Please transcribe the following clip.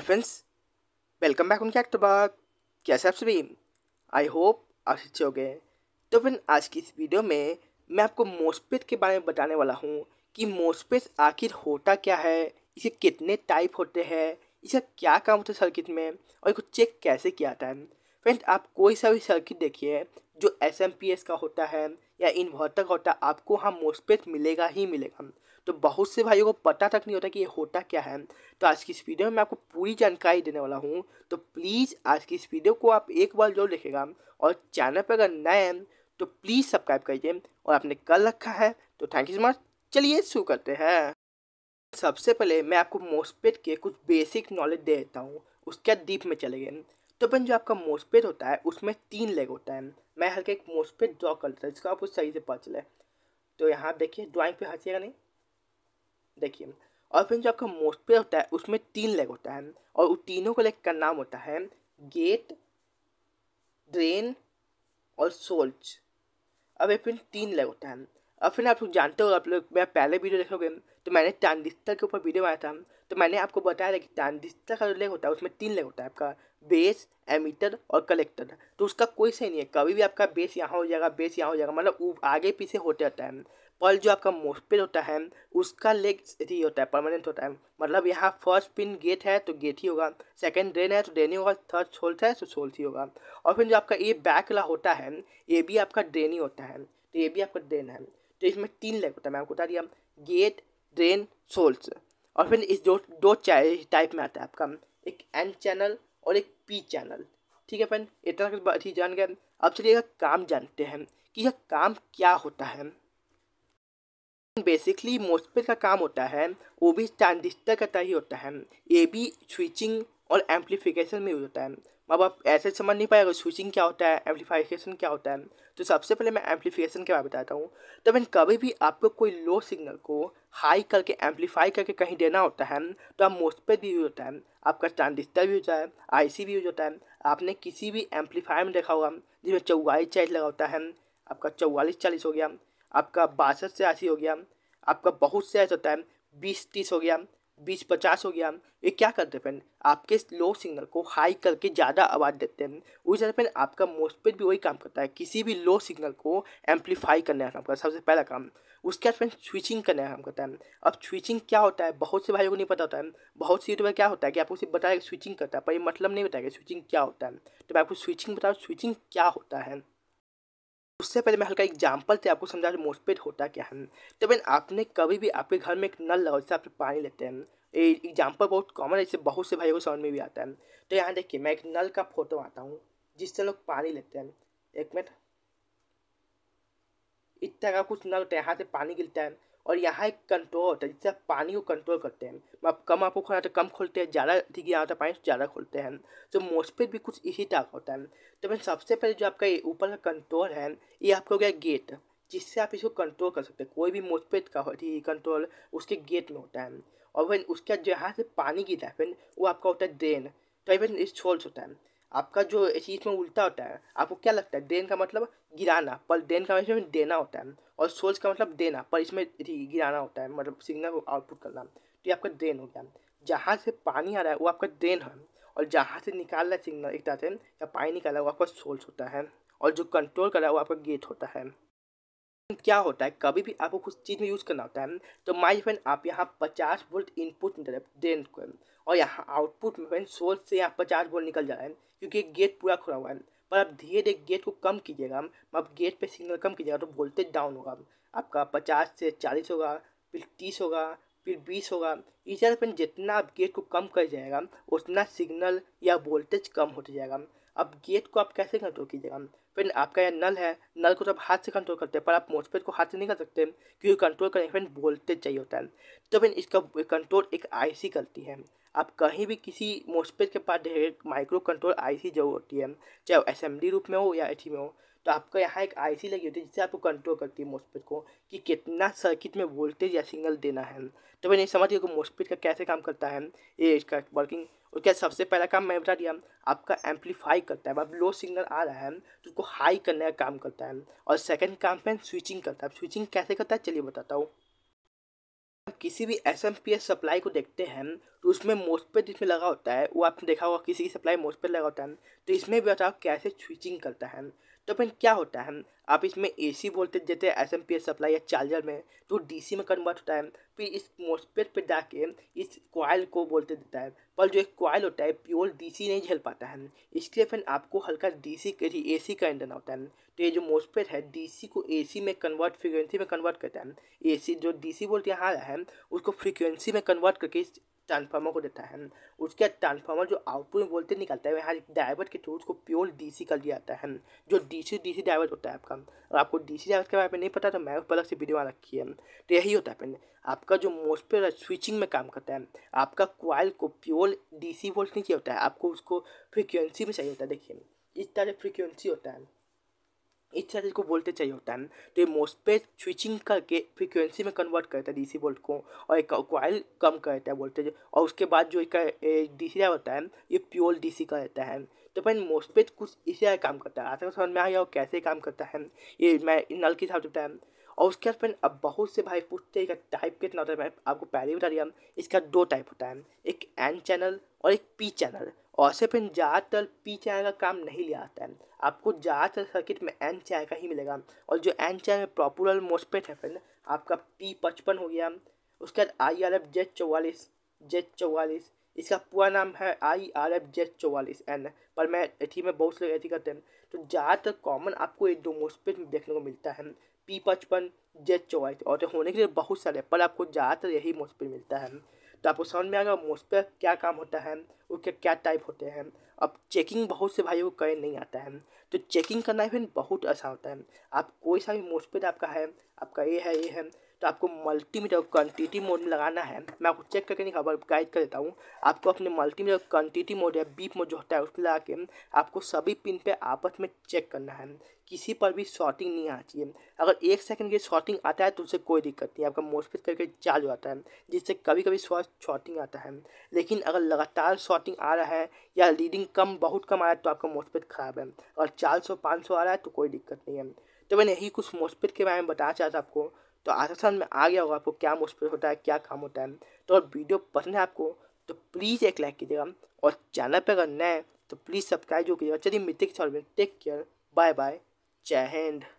friends welcome back उनके एक्टबाग कैसे आप सभी आई होप आप अच्छे हो गए तो फिर आज की इस वीडियो में मैं आपको मोस्पेस के बारे में बताने वाला हूँ कि मोस्पेस आखिर होता क्या है इसे कितने टाइप होते हैं इसका क्या काम होता है सर्किट में और इसको चेक कैसे किया जाता है फ्रेंड्स आप कोई सा भी सर्किट देखिए जो एस का होता है या इन्वर्टर का होता है आपको वहाँ मोस्पेस मिलेगा ही मिलेगा तो बहुत से भाइयों को पता तक नहीं होता कि ये होता क्या है तो आज की इस वीडियो में मैं आपको पूरी जानकारी देने वाला हूँ तो प्लीज़ आज की इस वीडियो को आप एक बार जरूर देखेगा और चैनल पर अगर नए हैं तो प्लीज़ सब्सक्राइब करिए और आपने कर रखा है तो थैंक यू सो मच चलिए शुरू करते हैं सबसे पहले मैं आपको मोसपेट के कुछ बेसिक नॉलेज दे देता हूँ उसके डीप में चले गए तो अपन जो आपका मोसपेट होता है उसमें तीन लेग होता है मैं हल्के एक मोसपेट ड्रॉ कर देता हूँ जिसको आपको सही से पता चले तो यहाँ देखिए ड्राइंग पे हंसिएगा नहीं देखिए और फिर जो आपका मोस्ट पे होता है उसमें तीन लेग होता है और उन तीनों को लेग का नाम होता है गेट ड्रेन और सोल्च अब ये फिर तीन लेग होता है अब फिर आप लोग जानते हो आप लोग मेरा पहले वीडियो देखोगे तो मैंने ट्रांजिस्टर के ऊपर वीडियो बनाया था तो मैंने आपको बताया था कि ट्रांजिस्टर का जो लेग होता है उसमें तीन लेग होता है आपका बेस एमिटर और कलेक्टर तो उसका कोई सही नहीं है कभी भी आपका बेस यहाँ हो जाएगा बेस यहाँ हो जाएगा मतलब आगे पीछे होते रहता है पल जो आपका मोस्ट पिन होता है उसका लेग यही होता है परमानेंट होता है मतलब यहाँ फर्स्ट पिन गेट है तो गेट ही होगा सेकंड ड्रेन है तो ड्रेन ही होगा थर्ड सोल्थ है तो सोल्थ ही होगा और फिर जो आपका ये बैक वाला होता है ये भी आपका ड्रेन ही होता है तो ये भी आपका ड्रेन है तो इसमें तीन लेग होता है मैं आपको बता दिया गेट ड्रेन सोल्स और फिर इस दो दो टाइप में आता है आपका एक एन चैनल और एक पी चैनल ठीक है फ्रेंड इतना बात ही जान गए अब चलिएगा काम जानते हैं कि यह काम क्या होता है बेसिकली मोसपेट का काम होता है वो भी ट्रांजिस्टर का तरह ही होता है ये भी स्विचिंग और एम्पलीफिकेशन में यूज होता है अब आप ऐसे समझ नहीं पाएगा स्विचिंग क्या होता है एम्पलीफिकेशन क्या होता है तो सबसे पहले मैं एम्पलीफिकेशन के बारे में बताता हूँ तो मैं कभी भी आपको कोई लो सिग्नल को हाई करके एम्पलीफाई करके कहीं देना होता है तो आप मोस्पेट भी यूज होता है आपका ट्रांजिस्टर भी होता है आई भी यूज होता है आपने किसी भी एम्पलीफायर में देखा होगा जिसमें चौवालीस चालीस लगा होता है आपका चौवालीस चालीस हो गया आपका बासठ से अस्सी हो गया आपका बहुत से ऐसा होता है बीस तीस हो गया बीस पचास हो गया ये क्या करते हैं फ्रेंड आपके लो सिग्नल को हाई करके ज़्यादा आवाज़ देते हैं उस तरह फ्रेंड आपका मोस्पेट भी वही काम करता है किसी भी लो सिग्नल को एम्पलीफाई करने का काम करता है सबसे पहला काम उसके बाद फ्रेंड स्विचिंग करने का काम करता है अब स्विचिंग क्या होता है बहुत से भाइयों को नहीं पता होता है बहुत से यूट्यूबर क्या होता है कि आपको सिर्फ बताया कि स्विचिंग करता है पर ये मतलब नहीं बताया कि स्विचिंग क्या होता है तो मैं आपको स्विचिंग बताऊँ स्विचिंग क्या होता है उससे पहले मैं हल्का एग्जाम्पल से आपको समझा मोसपेट होता क्या है तो बहन आपने कभी भी आपके घर में एक नल लगा जिससे आप पानी लेते हैं ये एग्जाम्पल बहुत कॉमन है इससे बहुत से भाइयों को समझ में भी आता है तो यहाँ देखिए मैं एक नल का फोटो आता हूँ जिससे लोग पानी लेते हैं एक मिनट इतना का कुछ नल होता है यहाँ से पानी गिरता है और यहाँ एक कंट्रोल होता है जिससे आप पानी को कंट्रोल करते हैं आप कम आपको खोलना तो कम खोलते हैं ज़्यादा ठीक यहाँ होता है पानी तो ज़्यादा खोलते हैं तो मोस्टपेट भी कुछ इसी टाइप होता है तो मैं सबसे पहले जो आपका ऊपर का कंट्रोल है ये आपका हो गया गेट जिससे आप इसको कंट्रोल कर सकते हैं कोई भी मोस्टपेट का होती कंट्रोल उसके गेट में होता है और फिर उसके जहाँ से पानी गिरता है फिर वो आपका होता है ड्रेन तो इवन इस छोल्स होता है आपका जो चीज़ में उल्टा होता है आपको क्या लगता है देन का मतलब गिराना पर देन का मतलब देना होता है और सोच का मतलब देना पर इसमें गिराना होता है मतलब सिग्नल को आउटपुट करना तो ये आपका देन हो गया जहाँ से पानी आ रहा है वो आपका देन है और जहाँ से निकाल रहा है सिग्नल एक तरह से या पानी निकाल रहा है वो आपका सोर्स होता है और जो कंट्रोल कर रहा है वो आपका गेट होता है क्या होता है कभी भी आपको कुछ चीज़ में यूज़ करना होता है तो माई फ्रेंड आप यहाँ पचास वोल्ट इनपुट देन को और यहाँ आउटपुट में फ्रेंड सोर्स से यहाँ पचास बोल निकल जा रहा है क्योंकि गेट पूरा खुला हुआ है पर आप धीरे धीरे गेट को कम कीजिएगा अब गेट पे सिग्नल कम कीजिएगा तो वोल्टेज डाउन होगा आपका पचास से चालीस होगा फिर तीस होगा फिर बीस होगा इस तरह जितना आप गेट को कम कर जाएगा उतना सिग्नल या वोल्टेज कम होता जाएगा अब गेट को आप कैसे कंट्रोल कीजिएगा फिर आपका यह नल है नल को तो आप हाथ से कंट्रोल करते हैं पर आप मोटपेट को हाथ से नहीं कर सकते क्योंकि कंट्रोल करने फिर वोल्टेज चाहिए होता है तो फिर इसका कंट्रोल एक आईसी करती है आप कहीं भी किसी मोटपेट के पास डायरेक्ट माइक्रो कंट्रोल आईसी जरूर होती है चाहे वो असेंबली रूप में हो या एटी में हो तो आपका यहाँ एक आईसी लगी होती है जिससे आपको कंट्रोल करती है मोस्पिट को कि कितना सर्किट में वोल्टेज या सिग्नल देना है तो मैं नहीं समझ गया कि मोस्पेट का कैसे काम करता है ये इसका वर्किंग और क्या सबसे पहला काम मैं बता दिया आपका एम्पलीफाई करता है अब लो सिग्नल आ रहा है तो उसको हाई करने का काम करता है और सेकेंड काम पे स्विचिंग करता है स्विचिंग कैसे करता है चलिए बताता हूँ किसी भी S M P S supply को देखते हैं तो उसमें मोस्पेट जिसमें लगा होता है वो आपने देखा होगा किसी की सप्लाई मोस्पेट लगा होता है तो इसमें भी बताओ कैसे स्विचिंग करता है तो फिर क्या होता है आप इसमें ए सी वोल्टेज देते हैं S M P S supply या चार्जर में तो डी सी में कन्वर्ट होता है फिर इस मोस्पेट पर जाके इस कॉयल को वोल्टेज देता है पर जो एक कॉयल होता है प्योर डी सी नहीं झेल पाता है इसलिए फिर आपको हल्का डी सी के ए सी का एंडन होता है तो ये जो मोस्पेट है डी सी को ए सी में कन्वर्ट फ्रिक्वेंसी में कन्वर्ट करता है ए सी जो डी सी वोल्ट यहाँ आ रहा है उसको फ्रिक्वेंसी में कन्वर्ट करके ट्रांसफार्मर को देता है उसके ट्रांसफार्मर जो आउटपुट वोल्टेज निकलता है यहाँ डाइवर्ट के थ्रू उसको प्योर डीसी कर दिया जाता है जो डीसी डीसी डाइवर्ट होता है आपका और आपको डीसी डाइवर्ट के बारे में नहीं पता तो मैं उस पर अलग से वीडियो रखी है तो यही होता है पहले आपका जो मोस्टपेयर स्विचिंग में काम करता है आपका क्वाइल को प्योर डी सी वोल्ट नहीं चाहिए होता है आपको उसको फ्रिक्वेंसी में चाहिए होता है देखिए इस तरह फ्रिक्वेंसी होता है इस तरह को इसको वोल्टेज चाहिए होता है तो ये मोस्पेज स्विचिंग करके फ्रिक्वेंसी में कन्वर्ट करता है डीसी वोल्ट को और एक क्वाइल कम करता है वोल्टेज और उसके बाद जो एक डीसी सी होता है ये प्योर डीसी का रहता है तो फिर मोस्पेज कुछ इसी तरह काम करता है आशा समझ में आ गया कैसे काम करता है ये मैं नल के हिसाब से बताया और उसके बाद फ्रेंड अब बहुत से भाई पूछते हैं टाइप कितना होता है मैं आपको पहले ही बता दिया इसका दो टाइप होता है एक एन चैनल और एक पी चैनल फिर ज़्यादातर पी चैनल का काम नहीं लिया आता है आपको ज़्यादातर सर्किट में एन चैनल का ही मिलेगा और जो एन चैनल प्रॉपुलर मोस्पेट है फ्रेंड आपका पी पचपन हो गया उसके बाद आई आर एफ जेड चौवालीस जेड चौवालीस इसका पूरा नाम है आई आर एफ जेड चौवालीस एन पर मैं एटी में बहुत से एथी करते हैं तो ज़्यादातर कॉमन आपको एक दो मोस्पेट में देखने को मिलता है पी पचपन जेड चौवालीस और तो होने के लिए बहुत सारे पर आपको ज़्यादातर यही मोस्पेट मिलता है तो आपको समझ में आएगा मोस्ट क्या काम होता है उसके क्या टाइप होते हैं अब चेकिंग बहुत से भाइयों को कहीं नहीं आता है तो चेकिंग करना भी बहुत आसान होता है आप कोई सा भी मोस्ट पर तो आपका है आपका ये है ये है तो आपको मल्टीमीटर क्वान्टिटी मोड में लगाना है मैं आपको चेक करके नहीं खबर गाइड कर देता हूँ आपको अपने मल्टीमीटर क्वान्टिटी मोड या बीप मोड जो होता है उसमें लगा के आपको सभी पिन पे आपस में चेक करना है किसी पर भी शॉर्टिंग नहीं आना चाहिए अगर एक सेकंड के शॉर्टिंग आता है तो उससे कोई दिक्कत नहीं आपका मोस्फिट करके चार्ज हो जाता है जिससे कभी कभी शॉर्टिंग आता है लेकिन अगर लगातार शॉर्टिंग आ रहा है या रीडिंग कम बहुत कम आ रहा है तो आपका मोस्फिट ख़राब है और चार सौ आ रहा है तो कोई दिक्कत नहीं है तो मैंने यही कुछ मोस्फिट के बारे में बताना चाहता आपको तो आशा समझ में आ गया होगा आपको क्या मुश्किल होता है क्या काम होता है तो अगर वीडियो पसंद है आपको तो प्लीज़ एक लाइक कीजिएगा और चैनल पर अगर नए तो प्लीज़ सब्सक्राइब जो कीजिएगा चलिए मित्र के में टेक केयर बाय बाय जय हिंद